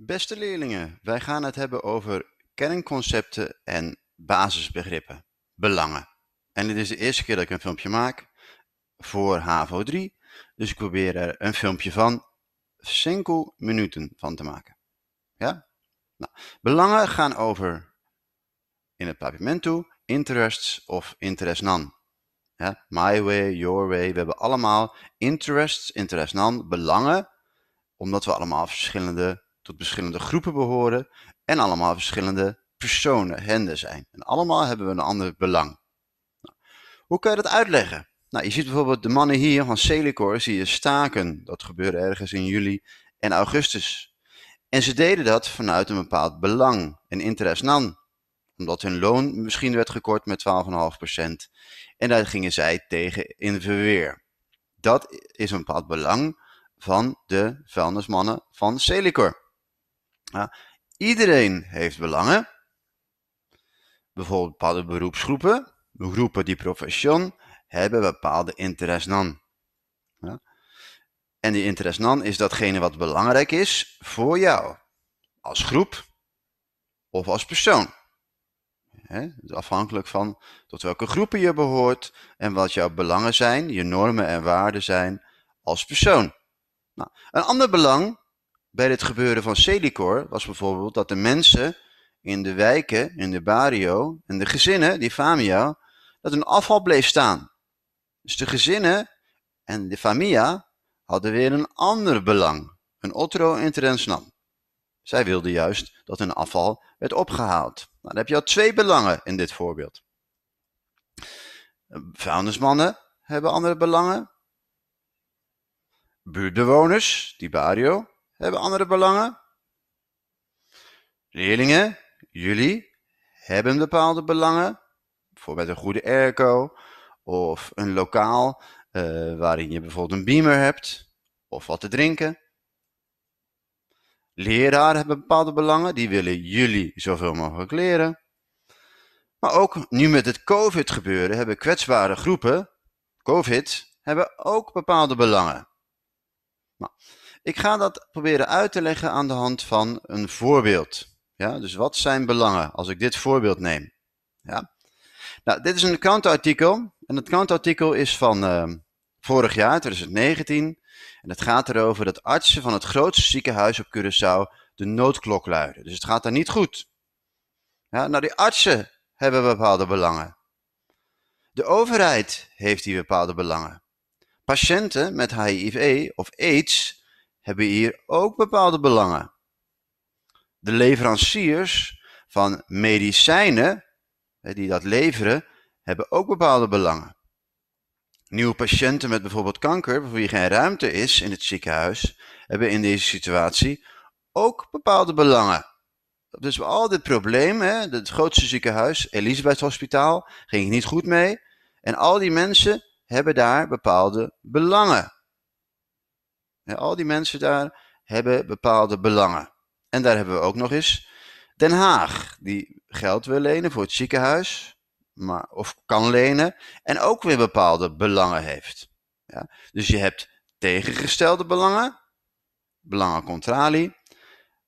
Beste leerlingen, wij gaan het hebben over kernconcepten en basisbegrippen, belangen. En dit is de eerste keer dat ik een filmpje maak voor HAVO 3, dus ik probeer er een filmpje van 5 minuten van te maken. Ja? Nou, belangen gaan over in het toe interests of non. Ja, my way, your way, we hebben allemaal interests, interest non, belangen, omdat we allemaal verschillende tot verschillende groepen behoren en allemaal verschillende personen, henden zijn. En allemaal hebben we een ander belang. Nou, hoe kan je dat uitleggen? Nou, je ziet bijvoorbeeld de mannen hier van Celicor, zie je staken. Dat gebeurde ergens in juli en augustus. En ze deden dat vanuit een bepaald belang, en interesse nou, omdat hun loon misschien werd gekort met 12,5%. En daar gingen zij tegen in verweer. Dat is een bepaald belang van de vuilnismannen van Celicor. Ja, iedereen heeft belangen. Bijvoorbeeld bepaalde beroepsgroepen, groepen die profession hebben bepaalde interessen. Ja. En die interessen is datgene wat belangrijk is voor jou, als groep of als persoon. afhankelijk van tot welke groepen je behoort en wat jouw belangen zijn, je normen en waarden zijn als persoon. Nou, een ander belang bij het gebeuren van selicor was bijvoorbeeld dat de mensen in de wijken, in de barrio en de gezinnen, die familia, dat hun afval bleef staan. Dus de gezinnen en de familia hadden weer een ander belang, een otro nam. Zij wilden juist dat hun afval werd opgehaald. Nou, dan heb je al twee belangen in dit voorbeeld. Vuilnismannen hebben andere belangen. Buurtbewoners, die barrio, hebben andere belangen. Leerlingen, jullie hebben bepaalde belangen. Bijvoorbeeld een goede airco of een lokaal eh, waarin je bijvoorbeeld een beamer hebt of wat te drinken. Leraren hebben bepaalde belangen, die willen jullie zoveel mogelijk leren. Maar ook nu met het COVID gebeuren hebben kwetsbare groepen, COVID, hebben ook bepaalde belangen. Nou, ik ga dat proberen uit te leggen aan de hand van een voorbeeld. Ja, dus wat zijn belangen als ik dit voorbeeld neem? Ja. Nou, dit is een krantenartikel. En het krantenartikel is van ehm, vorig jaar, 2019. En het gaat erover dat artsen van het grootste ziekenhuis op Curaçao de noodklok luiden. Dus het gaat daar niet goed. Ja, nou, die artsen hebben bepaalde belangen. De overheid heeft die bepaalde belangen. Patiënten met HIV e of AIDS hebben hier ook bepaalde belangen. De leveranciers van medicijnen, die dat leveren, hebben ook bepaalde belangen. Nieuwe patiënten met bijvoorbeeld kanker, voor wie geen ruimte is in het ziekenhuis, hebben in deze situatie ook bepaalde belangen. Dus we al dit probleem, hè, het grootste ziekenhuis, Elisabeth Hospitaal, ging niet goed mee. En al die mensen hebben daar bepaalde belangen. Al die mensen daar hebben bepaalde belangen. En daar hebben we ook nog eens Den Haag, die geld wil lenen voor het ziekenhuis, maar, of kan lenen, en ook weer bepaalde belangen heeft. Ja, dus je hebt tegengestelde belangen, belangen contrari,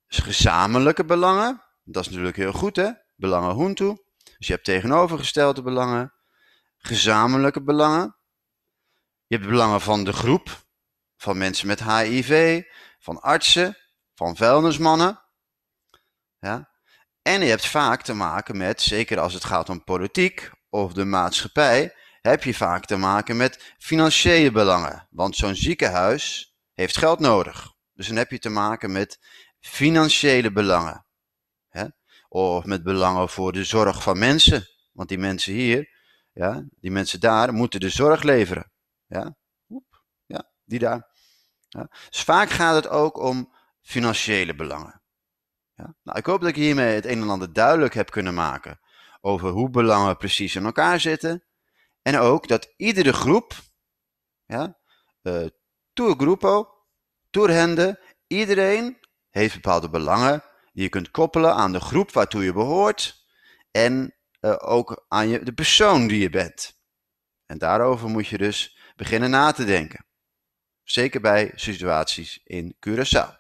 gezamenlijke belangen, dat is natuurlijk heel goed hè, belangen huntu. Dus je hebt tegenovergestelde belangen, gezamenlijke belangen, je hebt belangen van de groep, van mensen met HIV, van artsen, van vuilnismannen. Ja? En je hebt vaak te maken met, zeker als het gaat om politiek of de maatschappij, heb je vaak te maken met financiële belangen. Want zo'n ziekenhuis heeft geld nodig. Dus dan heb je te maken met financiële belangen. Hè? Of met belangen voor de zorg van mensen. Want die mensen hier, ja, die mensen daar, moeten de zorg leveren. Ja, ja die daar. Ja. Dus vaak gaat het ook om financiële belangen. Ja. Nou, ik hoop dat ik hiermee het een en ander duidelijk heb kunnen maken over hoe belangen precies in elkaar zitten. En ook dat iedere groep, ja, uh, tour grupo, iedereen heeft bepaalde belangen die je kunt koppelen aan de groep waartoe je behoort en eh, ook aan je, de persoon die je bent. En daarover moet je dus beginnen na te denken. Zeker bij situaties in Curaçao.